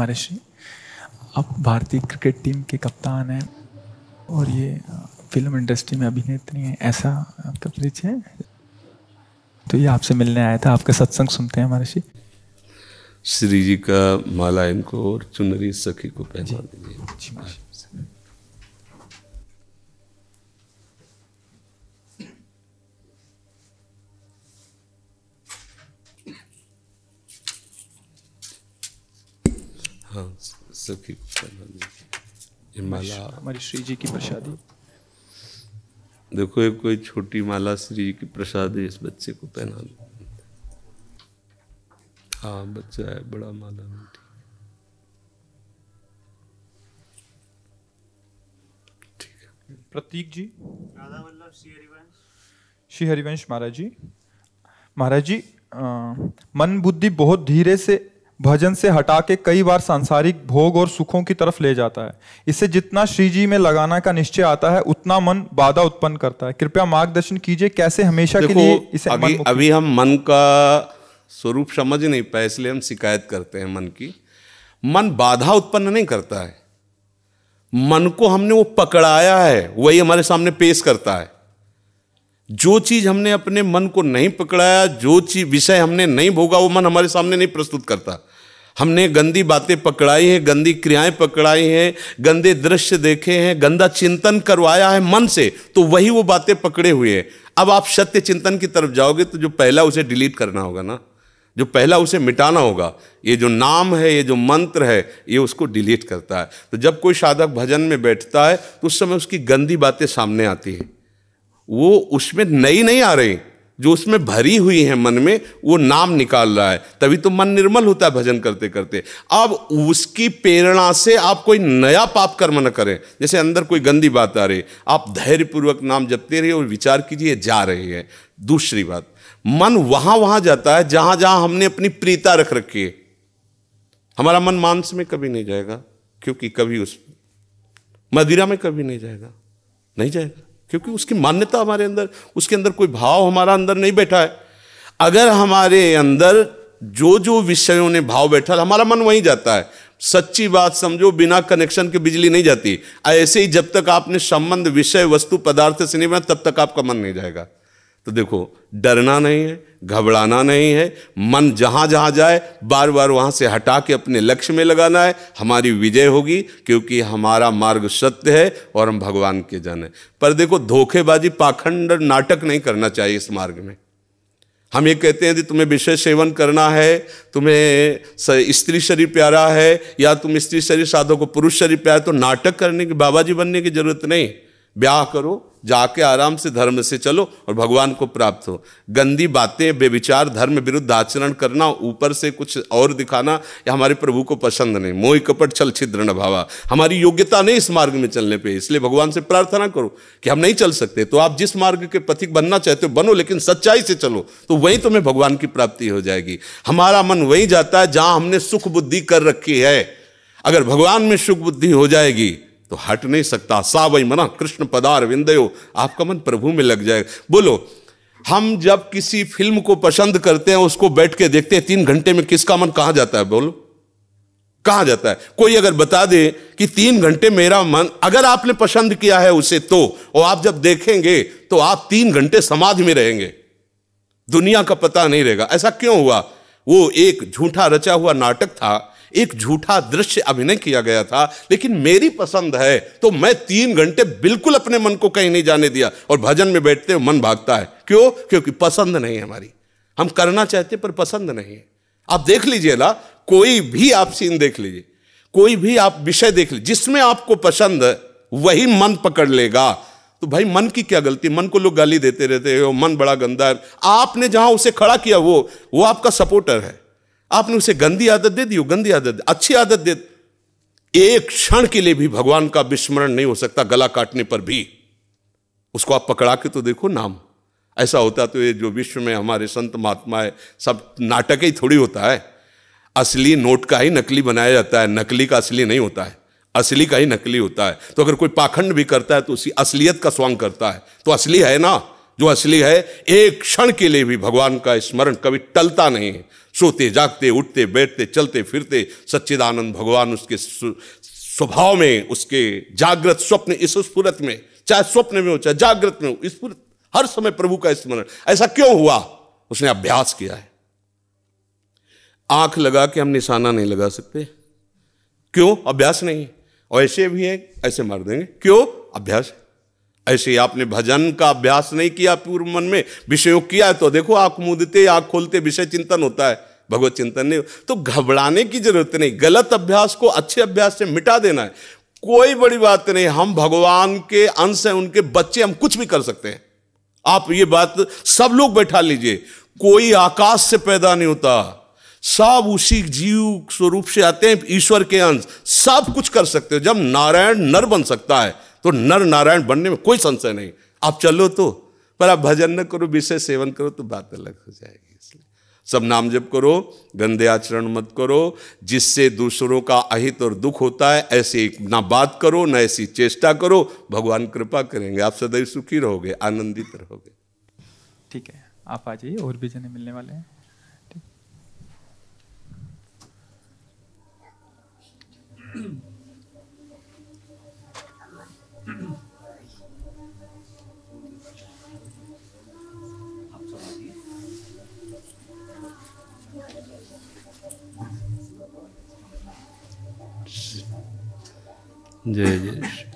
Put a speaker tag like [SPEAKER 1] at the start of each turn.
[SPEAKER 1] महर्षि आप भारतीय क्रिकेट टीम के कप्तान हैं और ये फिल्म इंडस्ट्री में अभिनेत्री हैं ऐसा आपका परिचय है तो ये आपसे मिलने आया था आपका सत्संग सुनते हैं महर्षि श्री जी का माला इनको और चुनरी सखी को पहचान दीजिए हाँ सबकी हाँ माला हमारी श्री जी की प्रसादी देखो ये कोई छोटी माला श्री जी की प्रसादी इस बच्चे को पहना दो हाँ बच्चा है बड़ा माला में प्रतीक जी श्री हरिवंश महाराज जी महाराज जी आ, मन बुद्धि बहुत धीरे से भजन से हटा के कई बार सांसारिक भोग और सुखों की तरफ ले जाता है इससे जितना श्री जी में लगाना का निश्चय आता है उतना मन बाधा उत्पन्न करता है कृपया मार्गदर्शन कीजिए कैसे हमेशा के लिए इसे अभी अभी हम मन का स्वरूप समझ नहीं पाए इसलिए हम शिकायत करते हैं मन की मन बाधा उत्पन्न नहीं करता है मन को हमने वो पकड़ाया है वही हमारे सामने पेश करता है जो चीज हमने अपने मन को नहीं पकड़ाया जो चीज विषय हमने नहीं भोगा वो मन हमारे सामने नहीं प्रस्तुत करता हमने गंदी बातें पकड़ाई हैं गंदी क्रियाएं पकड़ाई हैं गंदे दृश्य देखे हैं गंदा चिंतन करवाया है मन से तो वही वो बातें पकड़े हुए हैं अब आप सत्य चिंतन की तरफ जाओगे तो जो पहला उसे डिलीट करना होगा ना जो पहला उसे मिटाना होगा ये जो नाम है ये जो मंत्र है ये उसको डिलीट करता है तो जब कोई साधक भजन में बैठता है तो उस समय उसकी गंदी बातें सामने आती है वो उसमें नई नहीं आ रही जो उसमें भरी हुई है मन में वो नाम निकाल रहा है तभी तो मन निर्मल होता है भजन करते करते अब उसकी प्रेरणा से आप कोई नया पाप कर्म न करें जैसे अंदर कोई गंदी बात आ रही आप धैर्यपूर्वक नाम जपते रहिए और विचार कीजिए जा रही है दूसरी बात मन वहां वहां जाता है जहां जहां हमने अपनी प्रीता रख रखी है हमारा मन मांस में कभी नहीं जाएगा क्योंकि कभी उस मदिरा में कभी नहीं जाएगा नहीं जाएगा क्योंकि उसकी मान्यता हमारे अंदर उसके अंदर कोई भाव हमारा अंदर नहीं बैठा है अगर हमारे अंदर जो जो विषयों ने भाव बैठा हमारा मन वहीं जाता है सच्ची बात समझो बिना कनेक्शन के बिजली नहीं जाती ऐसे ही जब तक आपने संबंध विषय वस्तु पदार्थ से नहीं बना तब तक आपका मन नहीं जाएगा तो देखो डरना नहीं है घबराना नहीं है मन जहाँ जहाँ जाए बार बार वहाँ से हटा के अपने लक्ष्य में लगाना है हमारी विजय होगी क्योंकि हमारा मार्ग सत्य है और हम भगवान के जन हैं पर देखो धोखेबाजी पाखंड नाटक नहीं करना चाहिए इस मार्ग में हम ये कहते हैं यदि तुम्हें विषय सेवन करना है तुम्हें स्त्री शरीर प्यारा है या तुम स्त्री शरीर साधो को पुरुष शरीर प्यारा तो नाटक करने की बाबा जी बनने की जरूरत नहीं ब्याह करो जाके आराम से धर्म से चलो और भगवान को प्राप्त हो गंदी बातें बेविचार धर्म विरुद्ध आचरण करना ऊपर से कुछ और दिखाना या हमारे प्रभु को पसंद नहीं मोह कपट चल छिद्र न भावा हमारी योग्यता नहीं इस मार्ग में चलने पे इसलिए भगवान से प्रार्थना करो कि हम नहीं चल सकते तो आप जिस मार्ग के पथिक बनना चाहते हो बनो लेकिन सच्चाई से चलो तो वहीं तुम्हें भगवान की प्राप्ति हो जाएगी हमारा मन वहीं जाता है जहाँ हमने सुख बुद्धि कर रखी है अगर भगवान में सुख बुद्धि हो जाएगी तो हट नहीं सकता सा वही मना कृष्ण पदार विंदयो आपका मन प्रभु में लग जाएगा बोलो हम जब किसी फिल्म को पसंद करते हैं उसको बैठ के देखते हैं तीन घंटे में किसका मन कहा जाता है बोलो कहाँ जाता है कोई अगर बता दे कि तीन घंटे मेरा मन अगर आपने पसंद किया है उसे तो और आप जब देखेंगे तो आप तीन घंटे समाधि में रहेंगे दुनिया का पता नहीं रहेगा ऐसा क्यों हुआ वो एक झूठा रचा हुआ नाटक था एक झूठा दृश्य अभिनय किया गया था लेकिन मेरी पसंद है तो मैं तीन घंटे बिल्कुल अपने मन को कहीं नहीं जाने दिया और भजन में बैठते हुए मन भागता है क्यों क्योंकि पसंद नहीं है हमारी हम करना चाहते पर पसंद नहीं है आप देख लीजिए ना कोई भी आप सीन देख लीजिए कोई भी आप विषय देख लीजिए जिसमें आपको पसंद है वही मन पकड़ लेगा तो भाई मन की क्या गलती मन को लोग गाली देते रहते हैं मन बड़ा गंदा है आपने जहां उसे खड़ा किया वो वो आपका सपोर्टर है आपने उसे गंदी आदत दे दी हो गंदी आदत अच्छी आदत दे एक क्षण के लिए भी भगवान का विस्मरण नहीं हो सकता गला काटने पर भी उसको आप पकड़ा के तो देखो नाम ऐसा होता तो ये जो विश्व में हमारे संत महात्मा है सब नाटक ही थोड़ी होता है असली नोट का ही नकली बनाया जाता है नकली का असली नहीं होता है असली का ही नकली होता है तो अगर कोई पाखंड भी करता है तो उसी असलियत का स्वांग करता है तो असली है ना जो असली है एक क्षण के लिए भी भगवान का स्मरण कभी टलता नहीं है सोते जागते उठते बैठते चलते फिरते सच्चिदानंद भगवान उसके स्वभाव में उसके जागृत स्वप्न इस स्फूरत में चाहे स्वप्न में हो चाहे जागृत में हो स्फूर्त हर समय प्रभु का स्मरण ऐसा क्यों हुआ उसने अभ्यास किया है आंख लगा के हम निशाना नहीं लगा सकते क्यों अभ्यास नहीं और ऐसे भी है ऐसे मार देंगे क्यों अभ्यास है ऐसे आपने भजन का अभ्यास नहीं किया पूर्व मन में विषयों किया है तो देखो आँख मुदते आँख खोलते विषय चिंतन होता है भगवत चिंतन नहीं तो घबराने की जरूरत नहीं गलत अभ्यास को अच्छे अभ्यास से मिटा देना है कोई बड़ी बात नहीं हम भगवान के अंश हैं उनके बच्चे हम कुछ भी कर सकते हैं आप ये बात सब लोग बैठा लीजिए कोई आकाश से पैदा नहीं होता सब उसी जीव स्वरूप से आते हैं ईश्वर के अंश सब कुछ कर सकते हो जब नारायण नर बन सकता है तो नर नारायण बनने में कोई संशय नहीं आप चलो तो पर आप भजन न करो विषय सेवन करो तो बात अलग हो जाएगी इसलिए सब नाम जप करो गंदे आचरण मत करो जिससे दूसरों का अहित और दुख होता है ऐसी ना बात करो ना ऐसी चेष्टा करो भगवान कृपा करेंगे आप सदैव सुखी रहोगे आनंदित रहोगे ठीक है आप आ जाइए और भी जने मिलने वाले हैं ठीक de, de